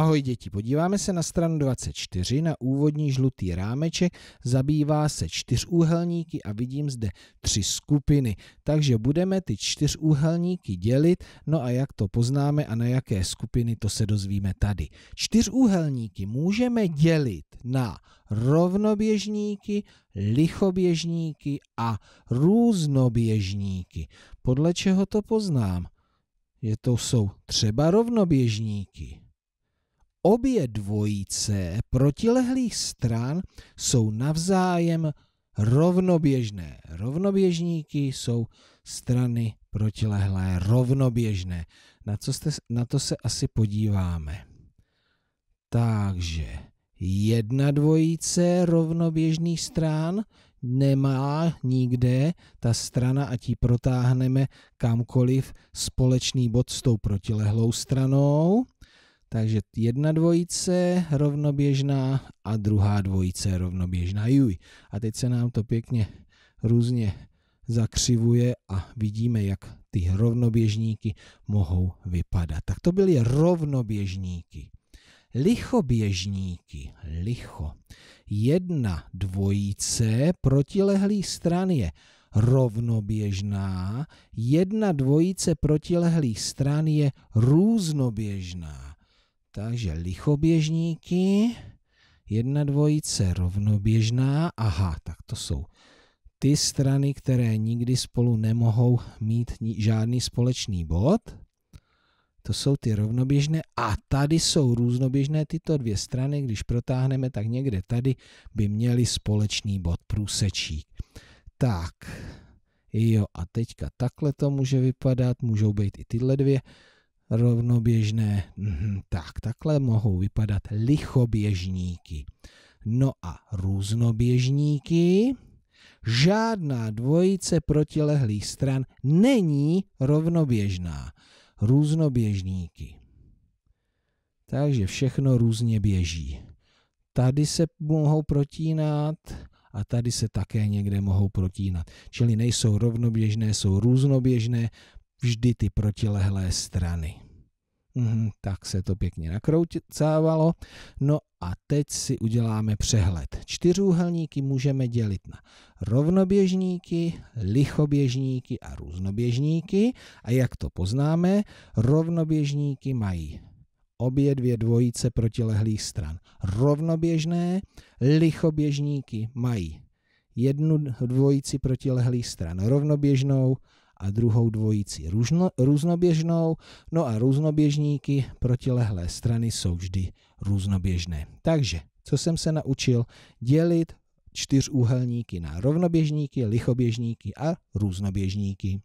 Ahoj děti, podíváme se na stranu 24 na úvodní žlutý rámeček, zabývá se čtyřúhelníky a vidím zde tři skupiny. Takže budeme ty čtyřúhelníky dělit, no a jak to poznáme a na jaké skupiny, to se dozvíme tady. Čtyřúhelníky můžeme dělit na rovnoběžníky, lichoběžníky a různoběžníky. Podle čeho to poznám? Je to jsou třeba rovnoběžníky. Obě dvojice protilehlých stran jsou navzájem rovnoběžné. Rovnoběžníky jsou strany protilehlé rovnoběžné. Na, co jste, na to se asi podíváme. Takže jedna dvojice rovnoběžných stran nemá nikde ta strana, ať ji protáhneme kamkoliv, společný bod s tou protilehlou stranou. Takže jedna dvojice rovnoběžná a druhá dvojice rovnoběžná. Juj. A teď se nám to pěkně různě zakřivuje a vidíme, jak ty rovnoběžníky mohou vypadat. Tak to byly rovnoběžníky. Lichoběžníky, licho. Jedna dvojice protilehlý stran je rovnoběžná, jedna dvojice protilehlých stran je různoběžná. Takže lichoběžníky, jedna dvojice rovnoběžná, aha, tak to jsou ty strany, které nikdy spolu nemohou mít žádný společný bod. To jsou ty rovnoběžné a tady jsou různoběžné tyto dvě strany. Když protáhneme, tak někde tady by měli společný bod průsečík. Tak, jo a teďka takhle to může vypadat, můžou být i tyhle dvě rovnoběžné, mhm, tak takhle mohou vypadat lichoběžníky. No a různoběžníky, žádná dvojice protilehlých stran není rovnoběžná. Různoběžníky. Takže všechno různě běží. Tady se mohou protínat a tady se také někde mohou protínat. Čili nejsou rovnoběžné, jsou různoběžné, vždy ty protilehlé strany. Mm, tak se to pěkně nakroucávalo. No a teď si uděláme přehled. Čtyřúhelníky můžeme dělit na rovnoběžníky, lichoběžníky a různoběžníky. A jak to poznáme? Rovnoběžníky mají obě dvě dvojice protilehlých stran. Rovnoběžné lichoběžníky mají jednu dvojici protilehlých stran rovnoběžnou, a druhou dvojici různo, různoběžnou, no a různoběžníky protilehlé strany jsou vždy různoběžné. Takže, co jsem se naučil? Dělit čtyřúhelníky na rovnoběžníky, lichoběžníky a různoběžníky.